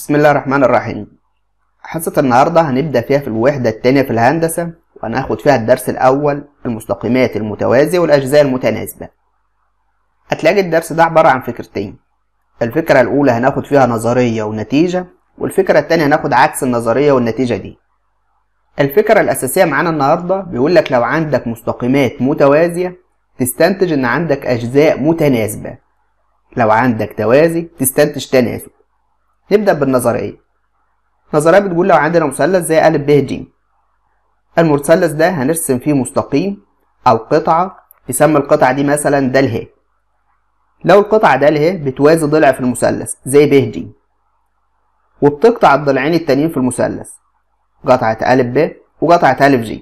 بسم الله الرحمن الرحيم حصة النهاردة هنبدأ فيها في الوحدة التانية في الهندسة وهناخد فيها الدرس الأول المستقيمات المتوازية والأجزاء المتناسبة هتلاقي الدرس ده عبارة عن فكرتين الفكرة الأولى هناخد فيها نظرية ونتيجة والفكرة التانية هناخد عكس النظرية والنتيجة دي الفكرة الأساسية معانا النهاردة بيقول لك لو عندك مستقيمات متوازية تستنتج إن عندك أجزاء متناسبة لو عندك توازي تستنتج تناسب نبدأ بالنظرية النظرية بتقول لو عندنا مثلث زي أ ب ج المثلث ده هنرسم فيه مستقيم أو قطعة نسمي القطعة دي مثلا د ه لو القطعة د ه بتوازي ضلع في المثلث زي ب ج وبتقطع الضلعين التانيين في المثلث قطعة أ ب وقطعة أ ج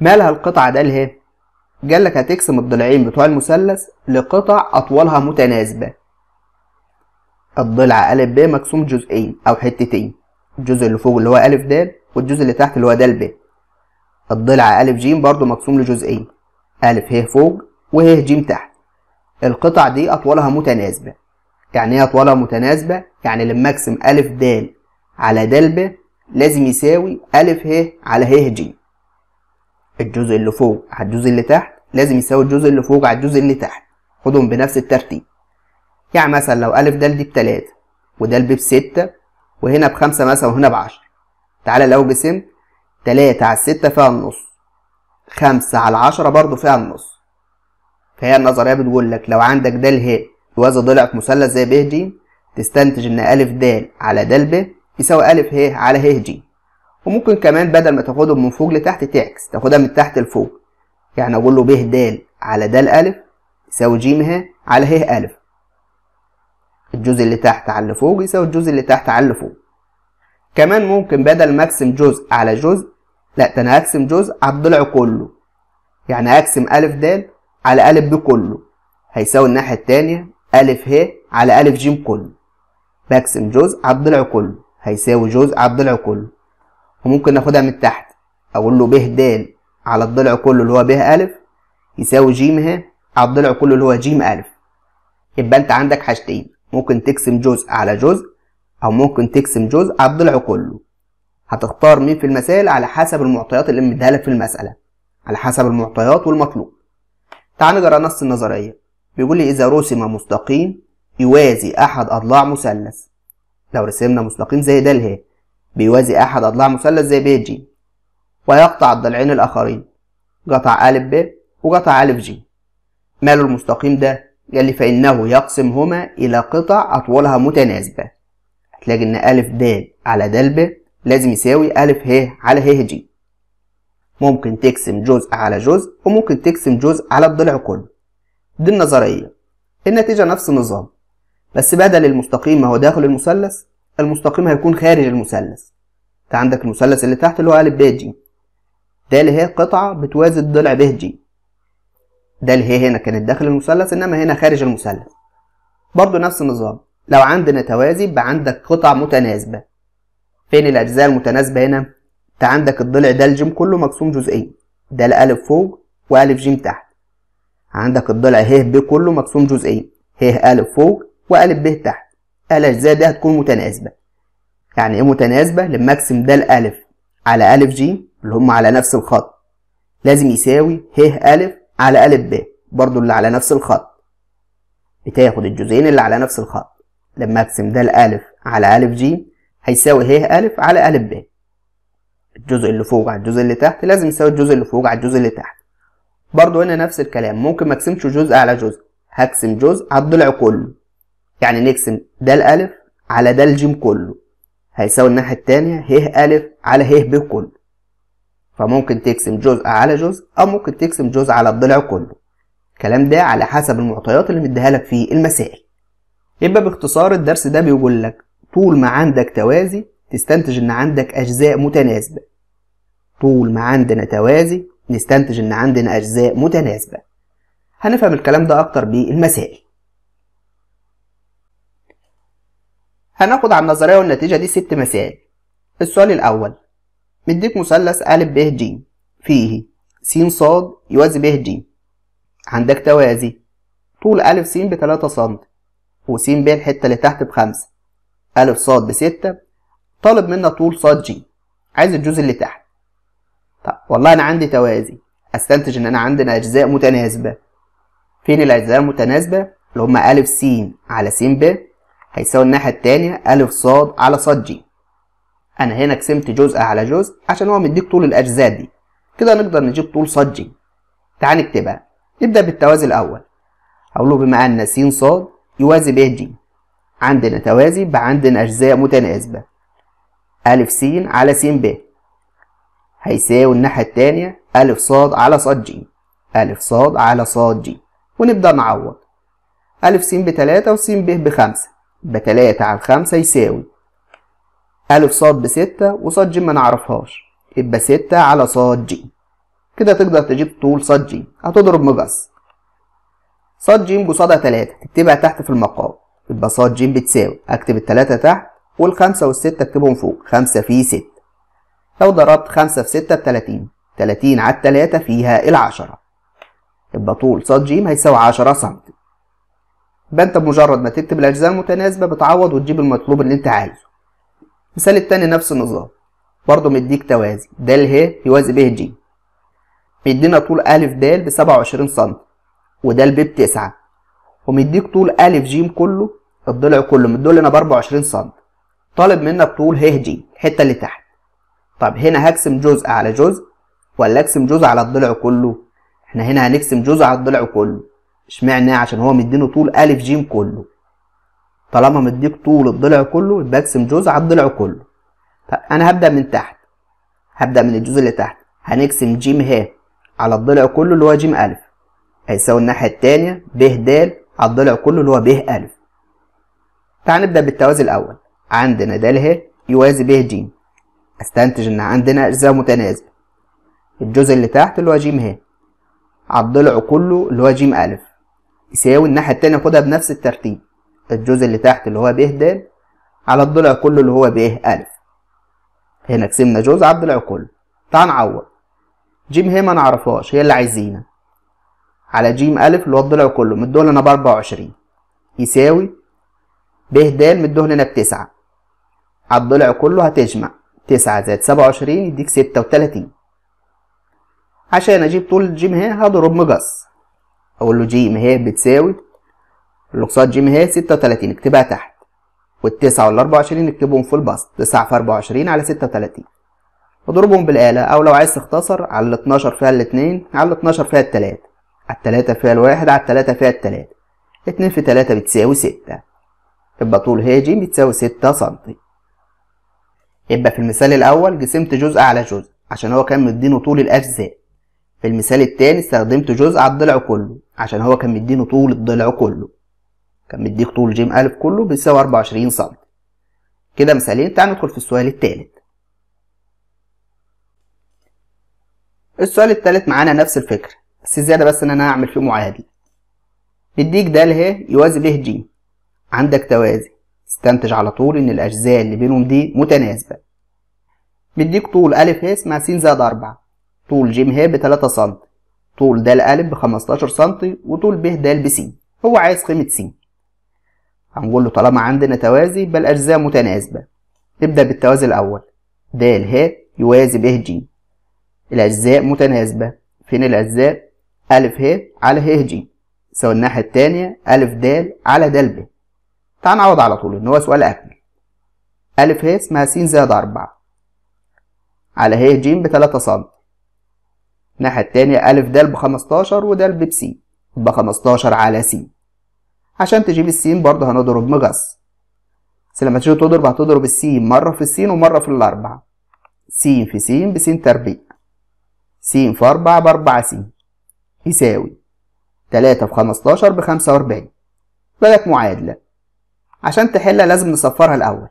مالها القطعة د ه؟ لك هتقسم الضلعين بتوع المثلث لقطع أطوالها متناسبة الضلع أ ب مقسوم جزئين أو حتتين الجزء اللي فوق اللي هو أ د والجزء اللي تحت اللي هو د ب الضلع أ ج برضه مقسوم لجزئين أ ه فوق و ه ج تحت القطع دي أطوالها متناسبة يعني إيه أطوالها متناسبة؟ يعني لما أقسم أ د على د ب لازم يساوي أ ه على ه ج الجزء اللي فوق على الجزء اللي تحت لازم يساوي الجزء اللي فوق على الجزء اللي تحت خدهم بنفس الترتيب يعني مثلا لو ألف دال دي بتلاتة ودال ب بستة وهنا بخمسة مثلا وهنا بعشرة تعالى لو بسم تلاتة على ستة فيها النص خمسة على عشرة برضه فيها النص فهي النظرية بتقول لك لو عندك دال ه وهذا ضلع في مثلث زي ب ج تستنتج إن ألف دال على دال ب يساوي ألف ه على ه ج وممكن كمان بدل ما تاخدهم من فوق لتحت تعكس تاخدها من تحت لفوق يعني أقول له ب د على د ألف يساوي ج ه على ه ألف الجزء اللي تحت على اللي فوق يساوي الجزء اللي تحت على اللي فوق كمان ممكن بدل ما اقسم جزء على جزء لا ده انا هقسم جزء على الضلع كله يعني هقسم ا د على ا ب كله هيساوي الناحيه التانيه ا ه على ا ج كله بقسم جزء على الضلع كله هيساوي جزء على الضلع كله وممكن ناخدها من تحت اقول له ب د على الضلع كله اللي هو ب ا يساوي ج ه على الضلع كله اللي هو ج ا يبقى انت عندك حاجتين ممكن تقسم جزء على جزء أو ممكن تقسم جزء على الضلع كله هتختار مين في المسائل على حسب المعطيات اللي مديها لك في المسألة على حسب المعطيات والمطلوب تعال نقرا نص النظرية بيقول لي إذا رسم مستقيم يوازي أحد أضلاع مثلث لو رسمنا مستقيم زي ده لهي بيوازي أحد أضلاع مثلث زي بي جي ويقطع الضلعين الآخرين قطع أ ب وقطع أ ج ماله المستقيم ده قال لي فإنه يقسمهما إلى قطع أطوالها متناسبة هتلاقي إن أ د على د ب لازم يساوي أ ه على ه ج ممكن تقسم جزء على جزء وممكن تقسم جزء على الضلع كله دي النظرية النتيجة نفس النظام بس بدل المستقيم ما هو داخل المثلث المستقيم هيكون خارج المثلث انت عندك المثلث اللي تحت اللي هو ا ب ج د اللي هي قطعة بتوازي الضلع ب ج ده اللي هي هنا كانت داخل المثلث انما هنا خارج المثلث برضو نفس النظام لو عندنا توازي يبقى عندك قطع متناسبة فين الأجزاء المتناسبة هنا؟ أنت عندك الضلع ده الجيم كله مقسوم جزئين ده الألف فوق وألف جيم تحت عندك الضلع ه ب كله مقسوم جزئين ه ألف فوق وألف ب تحت الأجزاء دي هتكون متناسبة يعني إيه متناسبة؟ لما أقسم ده الألف على ألف جيم اللي هم على نفس الخط لازم يساوي ه ألف على أ ب برضو اللي على نفس الخط بتاخد الجزئين اللي على نفس الخط لما أقسم ده الألف على أ ج هيساوي ه ألف على أ ب الجزء اللي فوق على الجزء اللي تحت لازم يساوي الجزء اللي فوق على الجزء اللي تحت برضو هنا نفس الكلام ممكن ما اقسمش جزء على جزء هقسم جزء على الضلع كله يعني نقسم ده الألف على ده الجيم كله هيساوي الناحية التانية ه ألف على ه ب كله فممكن تقسم جزء على جزء أو ممكن تقسم جزء على الضلع كله الكلام ده على حسب المعطيات اللي مديها لك في المسائل يبقى باختصار الدرس ده بيقول لك طول ما عندك توازي تستنتج إن عندك أجزاء متناسبة طول ما عندنا توازي نستنتج إن عندنا أجزاء متناسبة هنفهم الكلام ده أكتر بالمسائل هناخد على النظرية والنتيجة دي ست مسائل السؤال الأول مديك مثلث أ ب ج فيه س ص يوازي ب ج عندك توازي طول أ س ب 3 سم وس ب الحتة اللي تحت بخمسة أ ص بستة طالب منا طول ص ج عايز الجزء اللي تحت طب والله أنا عندي توازي أستنتج إن أنا عندنا أجزاء متناسبة فين الأجزاء المتناسبة اللي هما أ س على س ب هيساوي الناحية التانية أ ص على ص ج انا هنا قسمت جزء على جزء عشان هو مديك طول الاجزاء دي كده نقدر نجيب طول صجي تعال نكتبها نبدا بالتوازي الاول اقول له بما ان س ص يوازي ب ج عندنا توازي يبقى عندنا اجزاء متناسبه أ س على س ب هيساوي الناحيه التانية أ ص على ص ج أ ص على ص ج ونبدا نعوض أ س بتلاتة وس ب بخمسة يبقى تلاتة على خمسة يساوي ألف صاد بستة وصاد جيم ما نعرفهاش يبقى ستة على صاد جيم كده تقدر تجيب طول صاد جيم هتضرب مقص صاد جيم قصادها تلاتة تكتبها تحت في المقام يبقى صاد جيم بتساوي أكتب التلاتة تحت والخمسة والستة أكتبهم فوق خمسة في ستة لو ضربت خمسة في ستة بتلاتين تلاتين على التلاتة فيها العشرة يبقى طول صاد جيم هيساوي عشرة سم يبقى أنت بمجرد ما تكتب الأجزاء المتناسبة بتعوض وتجيب المطلوب اللي أنت عايزه المثال التاني نفس النظام برضه مديك توازي د ه يوازي ب ج مدينا طول أ د ب 27 سم ود ب بتسعة ومديك طول أ ج كله الضلع كله مديه لنا ب 24 سم طالب منك طول ه ج الحتة اللي تحت طب هنا هقسم جزء على جزء ولا اقسم جزء على الضلع كله احنا هنا هنقسم جزء على الضلع كله اشمعنى عشان هو مدينه طول أ ج كله طالما مديك طول الضلع كله برسم جزء على الضلع كله انا هبدا من تحت هبدا من الجزء اللي تحت هنقسم ج ه على الضلع كله اللي هو ج أ هيساوي الناحية التانية ب د على الضلع كله اللي هو ب أ تعال نبدأ بالتوازي الأول عندنا د ه يوازي ب ج استنتج إن عندنا أجزاء متناسبه الجزء اللي تحت اللي هو ج ه على الضلع كله اللي هو ج أ يساوي الناحية التانية خدها بنفس الترتيب الجزء اللي تحت اللي هو ب د على الضلع كله اللي هو ب أ هنا قسمنا جزء على الضلع كله تعال نعوض ج هي ما نعرفهاش هي اللي عايزينها على ج أ اللي هو الضلع كله مدوه لنا بأربعة وعشرين يساوي ب د مدوه لنا بتسعة على الضلع كله هتجمع تسعة زائد سبعة وعشرين يديك ستة وتلاتين عشان أجيب طول ج هي هضرب مقص أقول له ج هي بتساوي الاقساط جي هي 36 اكتبها تحت والتسعة وال 24 اكتبهم في البسط 9 في 24 على 36 اضربهم بالآلة أو لو عايز تختصر على ال 12 فيها ال 2 على ال 12 فيها ال 3 على ال 3 فيها ال 1 على ال 3 فيها ال 3 2 في 3 بتساوي 6 يبقى طول هي جيم بتساوي 6 سم يبقى في المثال الأول قسمت جزء على جزء عشان هو كان مدينه طول الأجزاء في المثال التاني استخدمت جزء على الضلع كله عشان هو كان مدينه طول الضلع كله كان مديك طول جيم ألف كله بيساوي 24 سم كده مثالين تعال ندخل في السؤال التالت السؤال التالت معانا نفس الفكرة بس زيادة بس إن أنا هعمل فيه معادلة مديك د ه يوازي له ج عندك توازي استنتج على طول إن الأجزاء اللي بينهم دي متناسبة مديك طول أ ه اسمها س زائد أربعة طول ج ه بتلاتة سم طول د ا ب 15 سم وطول ب د ب س هو عايز قيمة س هنقول له طالما عندنا توازي بل أجزاء متناسبة نبدأ بالتوازي الأول د ه يوازي ب ج الأجزاء متناسبة فين الأجزاء؟ أ ه على ه ج سواء الناحية التانية أ د على د ب تعال نعوض على طول إن هو سؤال أكمل أ ه اسمها س زائد أربعة على ه ج بتلاتة سم الناحية التانية أ د بخمستاشر وده بسي يبقى خمستاشر على س عشان تجيب السين برضه هنضرب مقص بس لما تيجي تضرب هتضرب السين مرة في السين ومرة في الأربعة سين في سين بسين تربيع سين في أربعة بأربعة سين يساوي تلاتة في خمستاشر بخمسة وأربعين طلعت معادلة عشان تحلها لازم نصفرها الأول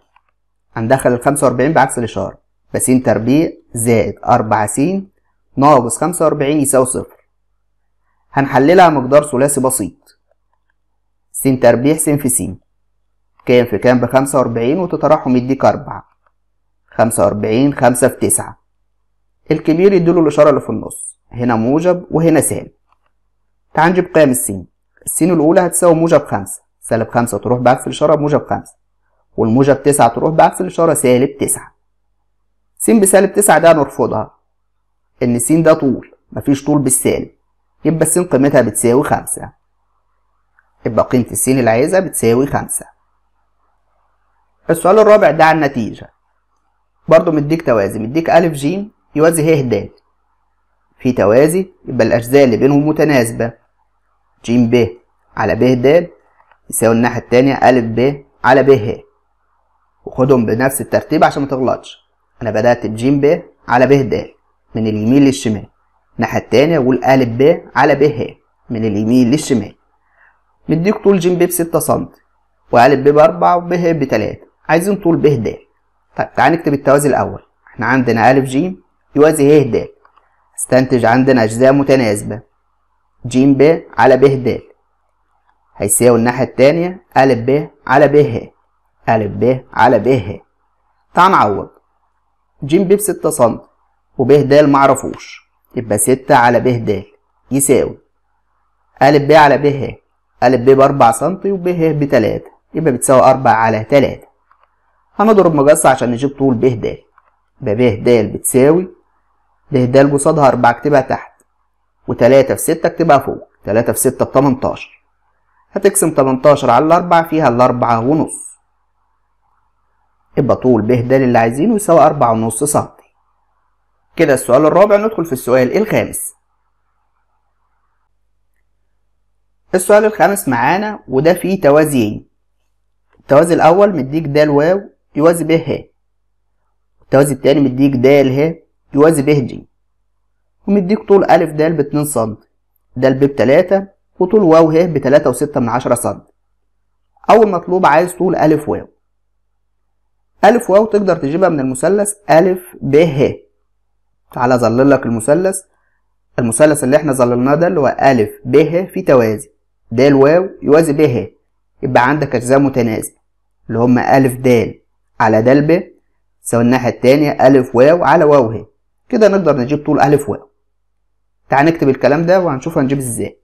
هندخل الخمسة وأربعين بعكس الإشارة بسين تربيع زائد أربعة سين ناقص خمسة وأربعين يساوي صفر هنحللها مقدار ثلاثي بسيط س تربيع س في س كام في كام بخمسة وأربعين وتتراحم يديك أربعة خمسة وأربعين خمسة في تسعة الكبير يديله الإشارة اللي في النص هنا موجب وهنا سالب تعال نجيب قيم السين السين الأولى هتساوي موجب خمسة سالب خمسة تروح بعكس الإشارة موجب خمسة والموجب تسعة تروح بعكس الإشارة سالب تسعة س بسالب تسعة ده نرفضها إن س ده طول مفيش طول بالسالب يبقى السين قيمتها بتساوي خمسة يبقى قيمة السين اللي عايزها بتساوي خمسة السؤال الرابع ده عن النتيجة برضه مديك توازي مديك أ ج يوازي ه د في توازي يبقى الأجزاء اللي بينهم متناسبة ج ب على ب د يساوي الناحية التانية أ ب على ب ه وخدهم بنفس الترتيب عشان متغلطش أنا بدأت بج ب على ب د من اليمين للشمال الناحية التانية أقول أ ب على ب ه من اليمين للشمال مديك طول جيم ب 6 سم وقالب ب 4 وبه ب 3 عايزين طول ب د طيب تعال نكتب التوازي الاول احنا عندنا ا ج يوازي ه د استنتج عندنا اجزاء متناسبه ج ب على ب د هيساوي الناحيه الثانيه ا ب على ب ه ا ب على ب ه تعال نعوض ج ب ب 6 سم وب د معرفوش يبقى 6 على ب د يساوي ا ب على ب ه ا ب بأربعة سنتي وب ه بتلاتة يبقى بتساوي أربعة على تلاتة هنضرب مقص عشان نجيب طول ب د يبقى ب د بتساوي ب د قصادها أربعة اكتبها تحت وتلاتة في ستة اكتبها فوق تلاتة في ستة بتمنتاشر هتقسم تمنتاشر على الأربعة فيها الأربعة ونص يبقى طول ب د اللي عايزينه يساوي أربعة ونص سنتي كده السؤال الرابع ندخل في السؤال الخامس السؤال الخامس معانا وده فيه توازيين التوازي الأول مديك د واو يوازي به ه التوازي التاني مديك د ه يوازي به ج ومديك طول أ د ب 2 سم د ب 3 وطول واو ه ب 3.6 من سم أول مطلوب عايز طول أ واو أ واو تقدر تجيبها من المثلث أ ب ه تعالى أظلل لك المثلث المثلث اللي احنا ظللناه ده اللي هو أ ب ه في توازي د واو يوازي ب ه يبقى عندك أجزاء متناسبة اللي هما أ د على د ب سواء الناحية التانية أ واو على واو ه كده نقدر نجيب طول أ واو تعال نكتب الكلام ده وهنشوف هنجيب ازاي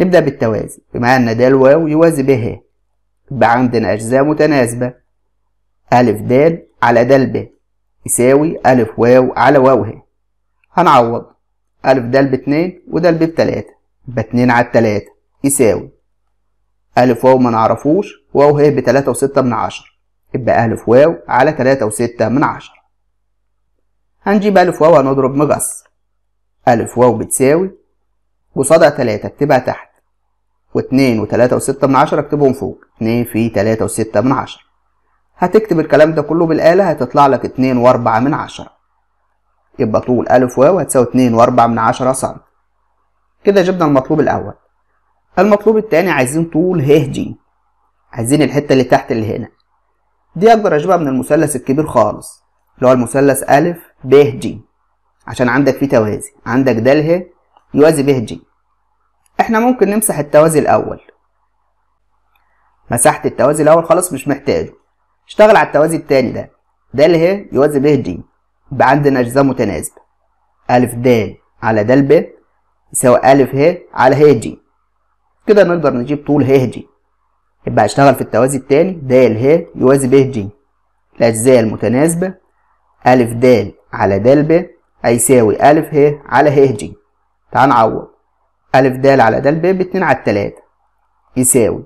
نبدأ بالتوازي بمعنى إن د واو يوازي ب ه يبقى عندنا أجزاء متناسبة أ د على د ب يساوي أ واو على واو ه هنعوض أ د ب اتنين د ب بتلاتة يبقى اتنين على تلاتة يساوي أ واو ما نعرفوش واو هي بتلاتة وستة من عشرة يبقى أ واو على تلاتة وستة من عشرة هنجيب أ واو هنضرب مقص أ واو بتساوي قصادها تلاتة اكتبها تحت واتنين وتلاتة وستة من عشرة اكتبهم فوق اتنين في تلاتة وستة من عشرة هتكتب الكلام ده كله بالآلة هتطلع لك اتنين وأربعة من عشرة يبقى طول أ واو هتساوي اتنين وأربعة من عشرة سم كده جبنا المطلوب الأول المطلوب التاني عايزين طول ه ج عايزين الحتة اللي تحت اللي هنا دي أقدر أجيبها من المثلث الكبير خالص اللي هو المثلث أ ب ج عشان عندك فيه توازي عندك د ه يوازي ب ج احنا ممكن نمسح التوازي الأول مسحت التوازي الأول خلاص مش محتاجه اشتغل على التوازي التاني ده د ه يوازي ب ج يبقى عندنا أجزاء متناسبة أ د على د ب يساوي أ ه على ه ج كده نقدر نجيب طول ه ج يبقى هشتغل في التوازي التالي د ه يوازي ب ج الأجزاء المتناسبة أ د على د ب هيساوي أ ه على ه ج تعال نعوض أ د على د ب باتنين على التلاتة يساوي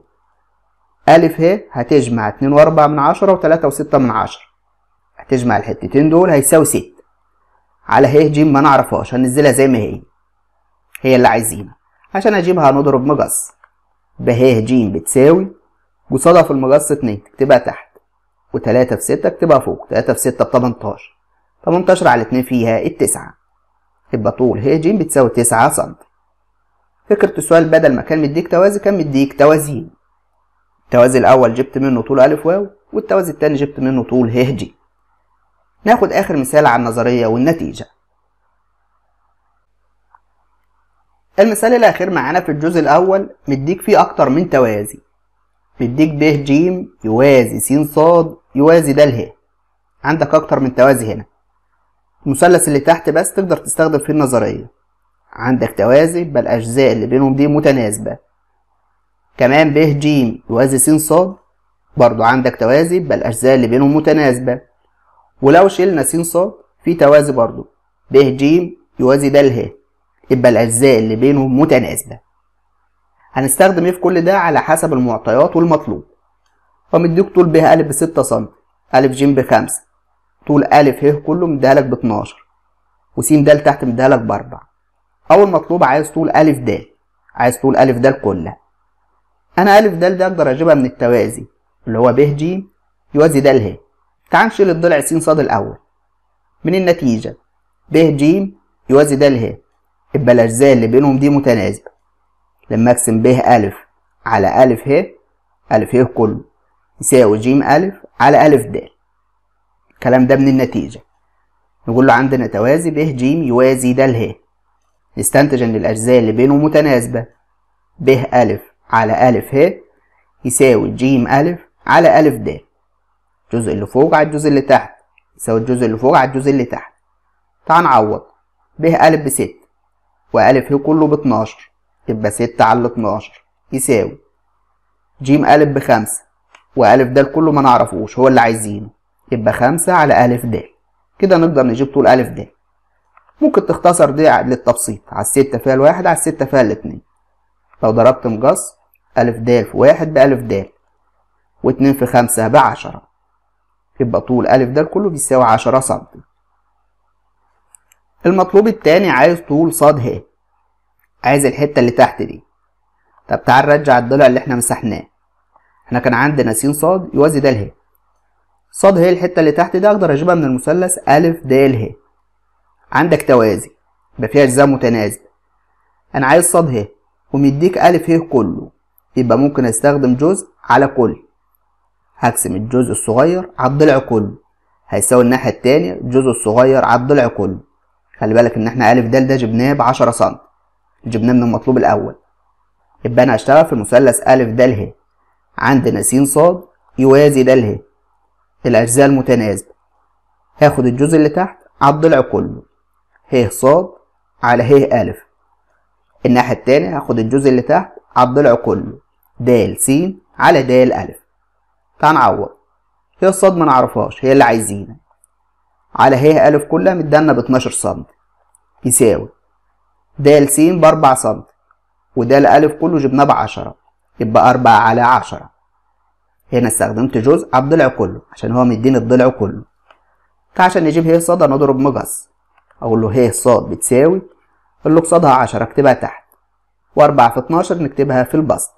أ ه هتجمع اتنين وأربعة من عشرة وتلاتة وستة من عشرة هتجمع الحتتين دول هيساوي ست على ه ج ما نعرفهاش هننزلها زي ما هي هي اللي عايزينها عشان اجيبها هنضرب مقص ب ه ج بتساوي قصادها في المقص 2 تكتبها تحت و3 في 6 اكتبها فوق 3 في 6 ب 18 18 على 2 فيها التسعة يبقى طول ه ج بتساوي 9 سم فكرة السؤال بدل ما كان مديك توازي كان مديك توازين التوازي الأول جبت منه طول أ واو والتوازي التاني جبت منه طول ه ج ناخد آخر مثال على النظرية والنتيجة المثال الأخير معانا في الجزء الأول مديك فيه أكتر من توازي مديك ب ج يوازي س ص يوازي د ه عندك أكتر من توازي هنا المثلث اللي تحت بس تقدر تستخدم فيه النظرية عندك توازي يبقى الأجزاء اللي بينهم دي متناسبة كمان ب ج يوازي س ص برضو عندك توازي يبقى الأجزاء اللي بينهم متناسبة ولو شلنا س ص في توازي برضو ب ج يوازي د ه يبقى الأجزاء اللي بينهم متناسبة هنستخدم ايه في كل ده على حسب المعطيات والمطلوب فمديك طول ب ا بستة سم ا ج بخمسة طول ا ه كله مديهالك باتناشر وس د تحت مديهالك بأربع أول مطلوب عايز طول أ د عايز طول أ د كلها أنا أ د ده أقدر أجيبها من التوازي اللي هو ب ج يوازي د ه تعال نشيل الضلع س ص الأول من النتيجة ب ج يوازي د ه يبقى الأجزاء اللي بينهم دي متناسبة لما أقسم ب أ على أ ه أ ه كله يساوي ج أ على أ د الكلام ده من النتيجة نقول له عندنا توازي ب ج يوازي د ه نستنتج إن الأجزاء اللي بينهم متناسبة ب أ على أ ه يساوي ج أ على أ د الجزء اللي فوق على الجزء اللي تحت يساوي الجزء اللي فوق على الجزء اللي تحت تعال نعوض ب أ بستة وألف ه كله باتناشر يبقى ستة على اتناشر يساوي جيم ألف بخمسة وألف ده كله ما نعرفوش هو اللي عايزينه يبقى خمسة على ألف د كده نقدر نجيب طول ألف د ممكن تختصر دي للتبسيط على الستة فيها الواحد على الستة فيها الاتنين لو ضربت مقص ألف د في واحد بألف د واتنين في خمسة بعشرة يبقى طول ألف دال كله بيساوي عشرة سنتي المطلوب التاني عايز طول صاد ه عايز الحتة اللي تحت دي طب تعال نرجع الضلع اللي احنا مسحناه احنا كان عندنا س ص يوازي د ه ص ه الحتة اللي تحت دي اقدر اجيبها من المثلث أ د ه عندك توازي يبقى فيها اجزاء متنازلة انا عايز ص ه ومديك أ ه كله يبقى ممكن استخدم جزء على كل هقسم الجزء الصغير على الضلع كله هيساوي الناحية التانية الجزء الصغير على الضلع كله خلي بالك ان احنا ا د ده جبناه ب 10 سم جبناه من المطلوب الاول يبقى انا هشتغل في المثلث ا د ه عندنا س ص يوازي د ه الاجزاء المتناسبه هاخد الجزء اللي تحت على الضلع كله ه ص على ه ا الناحيه التانية هاخد الجزء اللي تحت على الضلع كله د س على د ا تعال نعوض هي الصاد ما نعرفهاش هي اللي عايزينها على ه أ كلها مدالنا ب 12 سم يساوي د س ب 4 سم ود أ كله جبناه ب 10 يبقى 4 على 10 هنا استخدمت جزء على الضلع كله عشان هو مديني الضلع كله فعشان نجيب ه ص انا اضرب مقص اقول له ه ص بتساوي أقول اللوج صادها 10 اكتبها تحت و4 في 12 نكتبها في البسط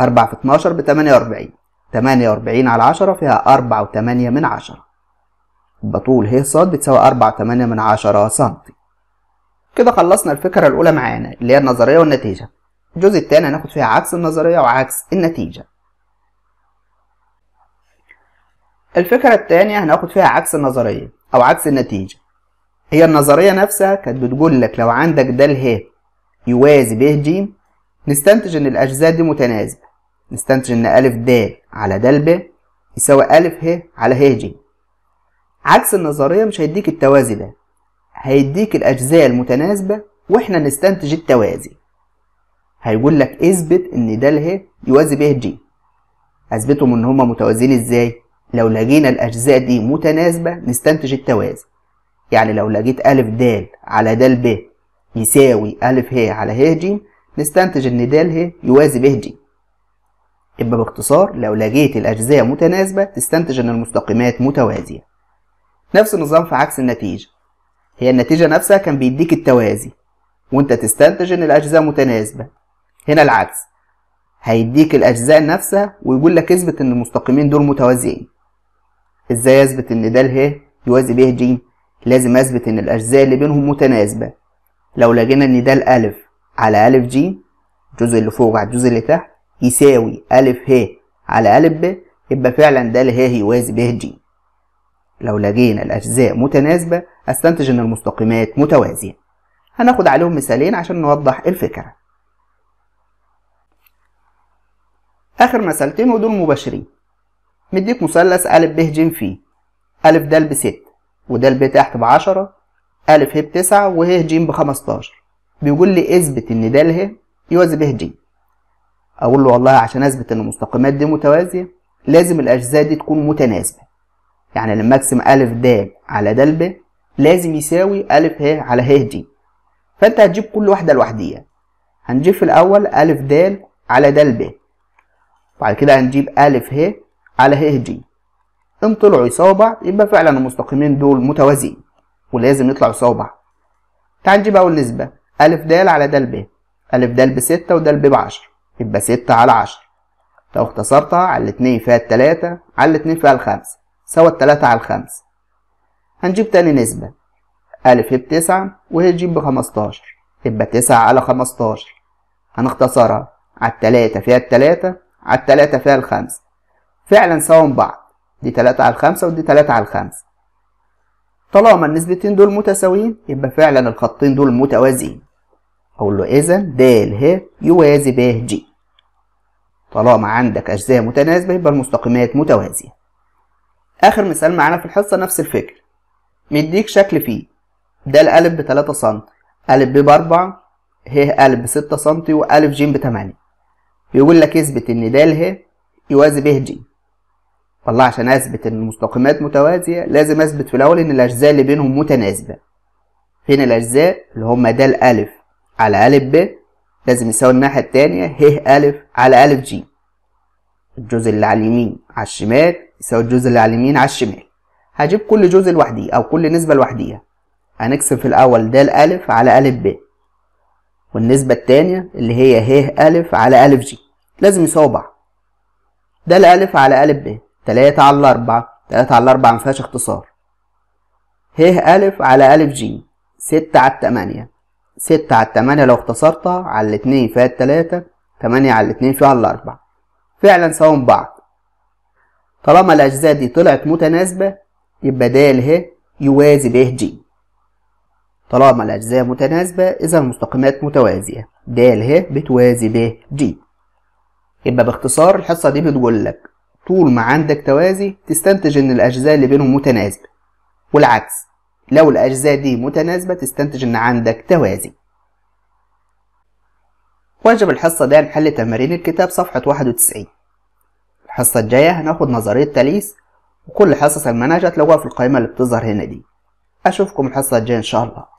4 في 12 ب 48 48 على 10 فيها 4 و8 من 10 بطول ه ص بتساوي 4 8 من عشرة سم كده خلصنا الفكرة الأولى معانا اللي هي النظرية والنتيجة الجزء التاني هناخد فيها عكس النظرية وعكس النتيجة الفكرة التانية هناخد فيها عكس النظرية أو عكس النتيجة هي النظرية نفسها كانت بتقول لك لو عندك دال ه يوازي ب ج نستنتج إن الأجزاء دي متناسبة نستنتج إن أ د على د ب يساوي أ ه على ه ج عكس النظرية مش هيديك التوازي ده هيديك الأجزاء المتناسبة وإحنا نستنتج التوازي هيقول لك اثبت ان ده اله يوازي به جي اثبتهم ان هما متوازيين ازاي لو لقينا الاجزاء دي متناسبه نستنتج التوازي يعني لو لقيت ا د على د ب يساوي ا ه على ه ج نستنتج ان د ه يوازي ب ج يبقى باختصار لو لقيت الاجزاء متناسبه تستنتج ان المستقيمات متوازيه نفس النظام في عكس النتيجة هي النتيجة نفسها كان بيديك التوازي وانت تستنتج ان الاجزاء متناسبة هنا العكس هيديك الاجزاء نفسها ويقول لك اثبت ان المستقيمين دول متوازيين ازاي اثبت ان ده اله يوازي به ج لازم اثبت ان الاجزاء اللي بينهم متناسبة لو لقينا ان ده الالف على الف ج الجزء اللي فوق على الجزء اللي تحت يساوي الف ه على الف ب يبقى فعلا ده اله يوازي به ج لو لقينا الأجزاء متناسبة أستنتج إن المستقيمات متوازية هناخد عليهم مثالين عشان نوضح الفكرة آخر مثالتين ودول مباشرين مديك مثلث أ ب ج ف أ د ب 6 ود ب تحت ب 10 أ ه ب 9 وه ج ب 15 بيقول لي اثبت إن د ه يوازي ب ج أقول له والله عشان أثبت إن المستقيمات دي متوازية لازم الأجزاء دي تكون متناسبة يعني لما اقسم ا د على د ب لازم يساوي ا ه على ه دي فأنت هتجيب كل واحدة لوحديها هنجيب في الأول ا د على د ب بعد كده هنجيب ا ه على ه دي إن طلعوا يساووا بعض يبقى فعلا المستقيمين دول متوازيين ولازم يطلعوا يساووا بعض تعال نجيب أول نسبة ا د على د ب ا د بستة د ب بعشرة يبقى ستة على عشرة لو اختصرتها على الاتنين فيها التلاتة على الاتنين فيها الخمسة سوى التلاتة على الخمسة هنجيب تاني نسبة ألف بتسعة وهي تجيب بخمستاشر يبقى تسعة على خمستاشر هنختصرها على التلاتة فيها التلاتة على التلاتة فيها الخمسة فعلا سواهم بعض دي تلاتة على الخمسة ودي تلاتة على الخمسة طالما النسبتين دول متساويين يبقى فعلا الخطين دول متوازيين أقول له إذا د ه يوازي ب ج طالما عندك أجزاء متناسبة يبقى المستقيمات متوازية آخر مثال معانا في الحصة نفس الفكر مديك شكل فيه ده ب بتلاتة سم قالب ب 4 ه ألف بستة سنتي وألف ج بتمانية بيقول لك اثبت إن د ه يوازي ب ج والله عشان أثبت إن المستقيمات متوازية لازم أثبت في الأول إن الأجزاء اللي بينهم متناسبة فين الأجزاء اللي هما د ا على ا ب لازم يساوي الناحية التانية ه ا على ا ج الجزء اللي على اليمين على الشمال يساوي الجزء اللي على اليمين على الشمال هجيب كل جزء لوحديه او كل نسبه لوحديها هنكسب في الاول د ا على ا ب والنسبه الثانيه اللي هي ه ا على ا ج لازم يساوي بعض د ا على ا ب 3 على 4 3 على 4 ما فيهاش اختصار ه ا على ا ج 6 على 8 6 على 8 لو اختصرتها على الاتنين فيها 3 8 على الاتنين فيها 4 فعلا ساوم بعض طالما الأجزاء دي طلعت متناسبة يبقى د ه يوازي ب ج طالما الأجزاء متناسبة إذا المستقيمات متوازية د ه بتوازي ب ج يبقى باختصار الحصة دي بتقول لك طول ما عندك توازي تستنتج إن الأجزاء اللي بينهم متناسبة والعكس لو الأجزاء دي متناسبة تستنتج إن عندك توازي واجب الحصة ده نحل تمارين الكتاب صفحة 91 الحصة الجاية هناخد نظرية تاليس وكل حصص المناهج هتلاقوها في القائمة اللي بتظهر هنا دي أشوفكم الحصة الجاية إن شاء الله